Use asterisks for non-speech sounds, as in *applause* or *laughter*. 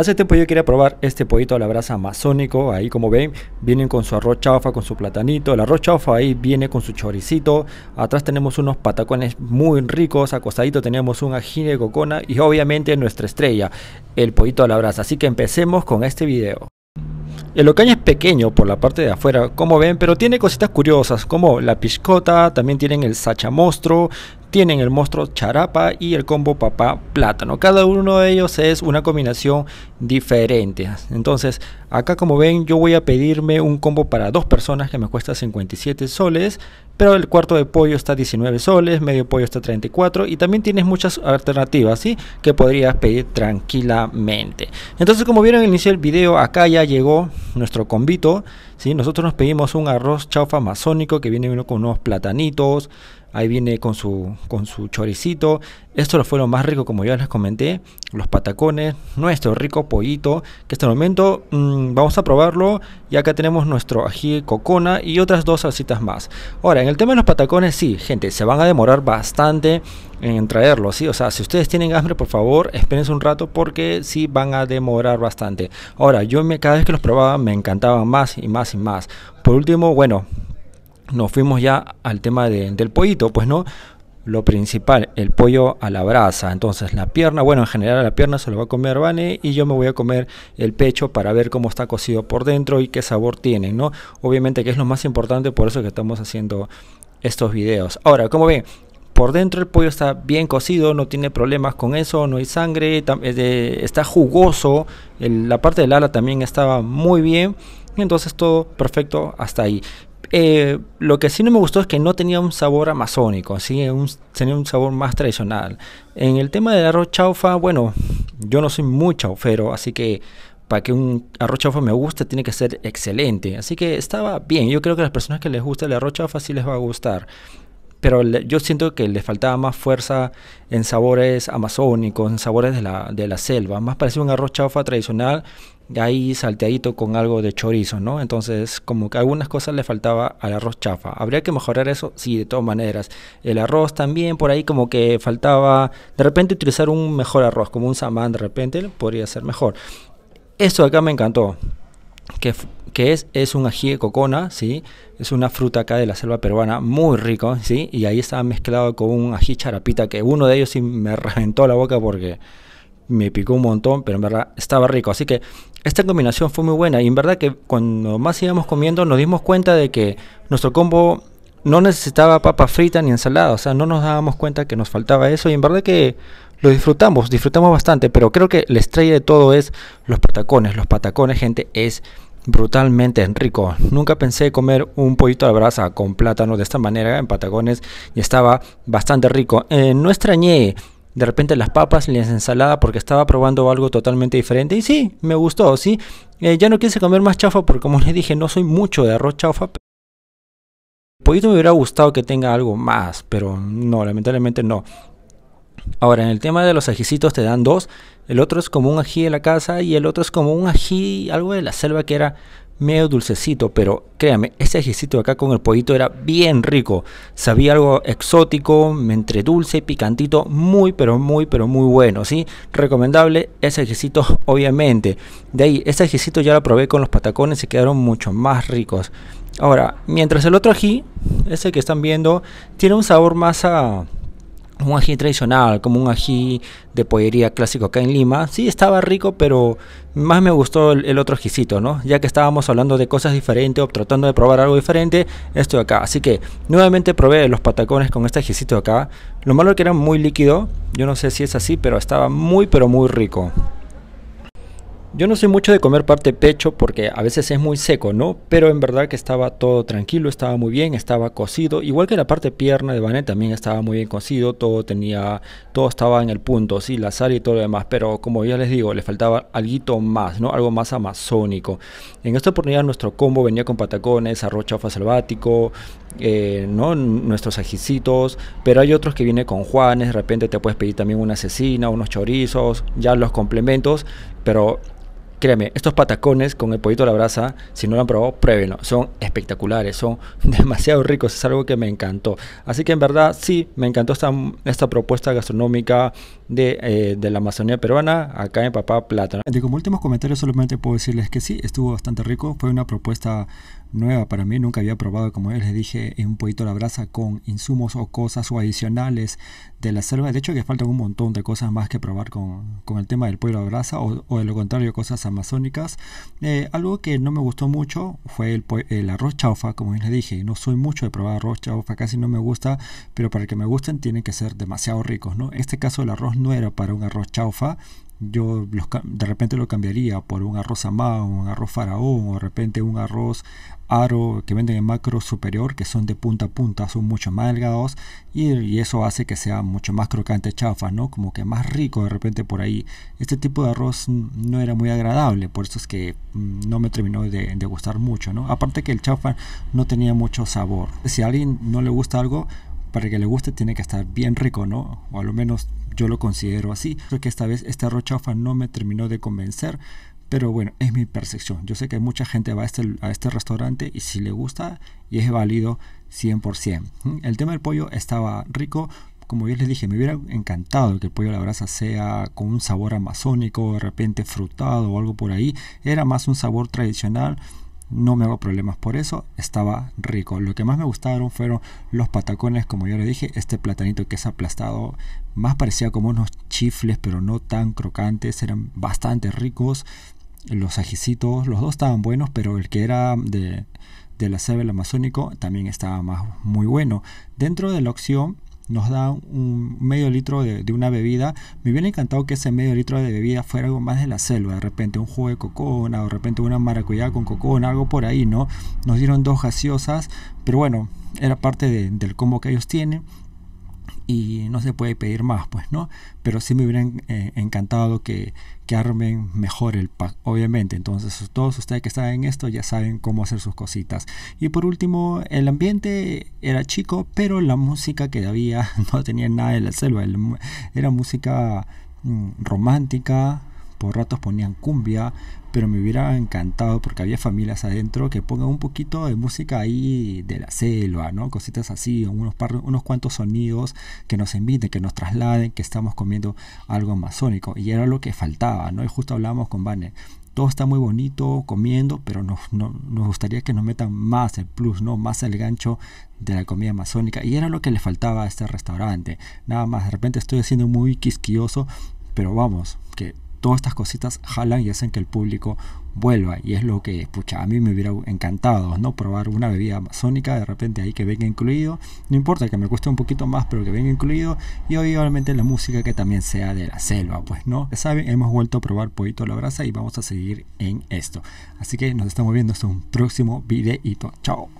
Hace tiempo yo quería probar este pollito a la brasa amazónico, ahí como ven, vienen con su arroz chaufa, con su platanito, el arroz chaufa ahí viene con su choricito, atrás tenemos unos patacones muy ricos, acostadito tenemos un ají de cocona y obviamente nuestra estrella, el pollito a la brasa, así que empecemos con este video. El ocaña es pequeño por la parte de afuera, como ven, pero tiene cositas curiosas, como la piscota, también tienen el sachamostro, tienen el monstruo charapa y el combo papá plátano. Cada uno de ellos es una combinación diferente. Entonces, acá como ven, yo voy a pedirme un combo para dos personas que me cuesta 57 soles, pero el cuarto de pollo está 19 soles, medio pollo está 34 y también tienes muchas alternativas, ¿sí? Que podrías pedir tranquilamente. Entonces, como vieron al inicio del video, acá ya llegó nuestro convito ¿sí? Nosotros nos pedimos un arroz chaufa amazónico que viene uno con unos platanitos, Ahí viene con su, con su choricito. Esto fue lo más rico, como ya les comenté. Los patacones, nuestro rico pollito. Que hasta el momento mm, vamos a probarlo. Y acá tenemos nuestro ají cocona y otras dos salsitas más. Ahora, en el tema de los patacones, sí, gente, se van a demorar bastante en traerlos, ¿sí? O sea, si ustedes tienen hambre, por favor, espérense un rato porque sí van a demorar bastante. Ahora, yo me, cada vez que los probaba me encantaban más y más y más. Por último, bueno, nos fuimos ya al tema del pollito, pues no, lo principal, el pollo a la brasa. Entonces la pierna, bueno, en general la pierna se lo va a comer Bane. y yo me voy a comer el pecho para ver cómo está cocido por dentro y qué sabor tiene, ¿no? Obviamente que es lo más importante, por eso que estamos haciendo estos videos. Ahora, como ven, por dentro el pollo está bien cocido, no tiene problemas con eso, no hay sangre, está jugoso, la parte del ala también estaba muy bien. Entonces todo perfecto hasta ahí. Eh, lo que sí no me gustó es que no tenía un sabor amazónico, tenía un sabor más tradicional. En el tema del arroz chaufa, bueno, yo no soy muy chaufero, así que para que un arroz chaufa me guste tiene que ser excelente. Así que estaba bien, yo creo que a las personas que les gusta el arroz chaufa sí les va a gustar. Pero yo siento que les faltaba más fuerza en sabores amazónicos, en sabores de la, de la selva. Más parecía un arroz chaufa tradicional ahí salteadito con algo de chorizo, ¿no? Entonces, como que algunas cosas le faltaba al arroz chafa. ¿Habría que mejorar eso? Sí, de todas maneras. El arroz también, por ahí como que faltaba, de repente utilizar un mejor arroz, como un samán, de repente podría ser mejor. Esto acá me encantó, que, que es, es un ají de cocona, ¿sí? Es una fruta acá de la selva peruana, muy rico, ¿sí? Y ahí estaba mezclado con un ají charapita, que uno de ellos sí me reventó la boca porque me picó un montón, pero en verdad estaba rico. Así que esta combinación fue muy buena y en verdad que cuando más íbamos comiendo nos dimos cuenta de que nuestro combo no necesitaba papa frita ni ensalada, o sea, no nos dábamos cuenta que nos faltaba eso y en verdad que lo disfrutamos, disfrutamos bastante, pero creo que la estrella de todo es los patacones, los patacones, gente, es brutalmente rico. Nunca pensé comer un pollito a la brasa con plátano de esta manera en patacones y estaba bastante rico. Eh, no extrañé de repente las papas, la ensalada, porque estaba probando algo totalmente diferente. Y sí, me gustó, sí. Eh, ya no quise comer más chafa porque como *laughs* les dije, no soy mucho de arroz chafa. Pero me hubiera gustado que tenga algo más, pero no, lamentablemente no. Ahora, en el tema de los ajicitos te dan dos. El otro es como un ají de la casa y el otro es como un ají, algo de la selva que era medio dulcecito, pero créame, ese ajicito acá con el pollito era bien rico. Sabía algo exótico, entre dulce, y picantito, muy, pero muy, pero muy bueno, ¿sí? Recomendable ese ajicito, *laughs* obviamente. De ahí, ese ajicito ya lo probé con los patacones, y quedaron mucho más ricos. Ahora, mientras el otro ají, ese que están viendo, tiene un sabor más a un ají tradicional, como un ají de pollería clásico acá en Lima. Sí, estaba rico, pero más me gustó el, otro ajicito, ¿no? Ya que estábamos hablando de cosas diferentes o tratando de probar algo diferente, esto de acá. Así que nuevamente probé los patacones con este ajicito de acá. Lo malo es que era muy líquido, yo no sé si es así, pero estaba muy, pero muy rico. Yo no soy mucho de comer parte pecho porque a veces es muy seco, ¿no? Pero en verdad que estaba todo tranquilo, estaba muy bien, estaba cocido. Igual que la parte pierna de Vanet también estaba muy bien cocido, todo tenía, todo estaba en el punto, sí, la sal y todo lo demás. Pero como ya les digo, le faltaba algo más, ¿no? Algo más amazónico. En esta oportunidad nuestro combo venía con patacones, arroz chafa selvático, eh, ¿no? Nuestros ajicitos, pero hay otros que vienen con juanes, de repente te puedes pedir también una asesina, unos chorizos, ya los complementos, pero Créeme, estos patacones con el pollito de la brasa, si no lo han probado, pruébenlo. Son espectaculares, son *laughs* demasiado ricos, es algo que me encantó. Así que en verdad sí, me encantó esta, esta propuesta gastronómica de, eh, la Amazonía peruana, acá en Papá Plátano. Y como últimos comentarios solamente puedo decirles que sí, estuvo bastante rico, fue una propuesta nueva para mí, nunca había probado, como les dije, un poquito la brasa con insumos o cosas o adicionales de la selva. De hecho, que faltan un montón de cosas más que probar con, el tema del pueblo de la brasa o, de lo contrario, cosas amazónicas. Eh, algo que no me gustó mucho fue el, arroz chaufa, como les dije. No soy mucho de probar arroz chaufa, casi no me gusta, pero para que me gusten tienen que ser demasiado ricos, ¿no? En este caso el arroz no era para un arroz chaufa, yo de repente lo cambiaría por un arroz amado, un arroz faraón o de repente un arroz aro que venden en macro superior que son de punta a punta, son mucho más delgados y, eso hace que sea mucho más crocante chafa, ¿no? Como que más rico de repente por ahí. Este tipo de arroz no era muy agradable, por eso es que mm, no me terminó de, gustar mucho, ¿no? Aparte que el chafa no tenía mucho sabor. Si a alguien no le gusta algo, para que le guste tiene que estar bien rico, ¿no? O al menos yo lo considero así. Creo que esta vez esta rochafa no me terminó de convencer, pero bueno, es mi percepción. Yo sé que mucha gente va a este, a este restaurante y si le gusta y es válido 100%. ¿Mm? El tema del pollo estaba rico, como bien les dije, me hubiera encantado que el pollo a la brasa sea con un sabor amazónico, de repente frutado o algo por ahí. Era más un sabor tradicional no me hago problemas por eso, estaba rico. Lo que más me gustaron fueron los patacones, como ya le dije, este platanito que es aplastado, más parecía como unos chifles, pero no tan crocantes, eran bastante ricos. Los ajicitos, los dos estaban buenos, pero el que era de, de la Sevel Amazónico también estaba más, muy bueno. Dentro de la opción nos da un medio litro de, una bebida, me hubiera encantado que ese medio litro de bebida fuera algo más de la selva, de repente un jugo de cocona, o de repente una maracuyá con cocona, algo por ahí, ¿no? Nos dieron dos gaseosas, pero bueno, era parte del combo que ellos tienen y no se puede pedir más, pues, ¿no? Pero sí me hubieran eh, encantado que, que, armen mejor el pack, obviamente. Entonces, todos ustedes que saben esto ya saben cómo hacer sus cositas. Y por último, el ambiente era chico, pero la música que había *laughs* no tenía nada de la selva. era música mm, romántica, por ratos ponían cumbia, pero me hubiera encantado porque había familias adentro que pongan un poquito de música ahí de la selva, ¿no? Cositas así, unos, unos cuantos sonidos que nos inviten, que nos trasladen, que estamos comiendo algo amazónico. Y era lo que faltaba, ¿no? Y justo hablábamos con Vane. Todo está muy bonito comiendo, pero nos, nos gustaría que nos metan más el plus, ¿no? Más el gancho de la comida amazónica. Y era lo que le faltaba a este restaurante. Nada más, de repente estoy siendo muy quisquioso, pero vamos, que todas estas cositas jalan y hacen que el público vuelva. Y es lo que, pucha, a mí me hubiera encantado, ¿no? Probar una bebida amazónica de repente ahí que venga incluido. No importa que me cueste un poquito más, pero que venga incluido. Y obviamente la música que también sea de la selva, pues, ¿no? Ya saben, hemos vuelto a probar poquito la Brasa y vamos a seguir en esto. Así que nos estamos viendo hasta un próximo videito. Chao.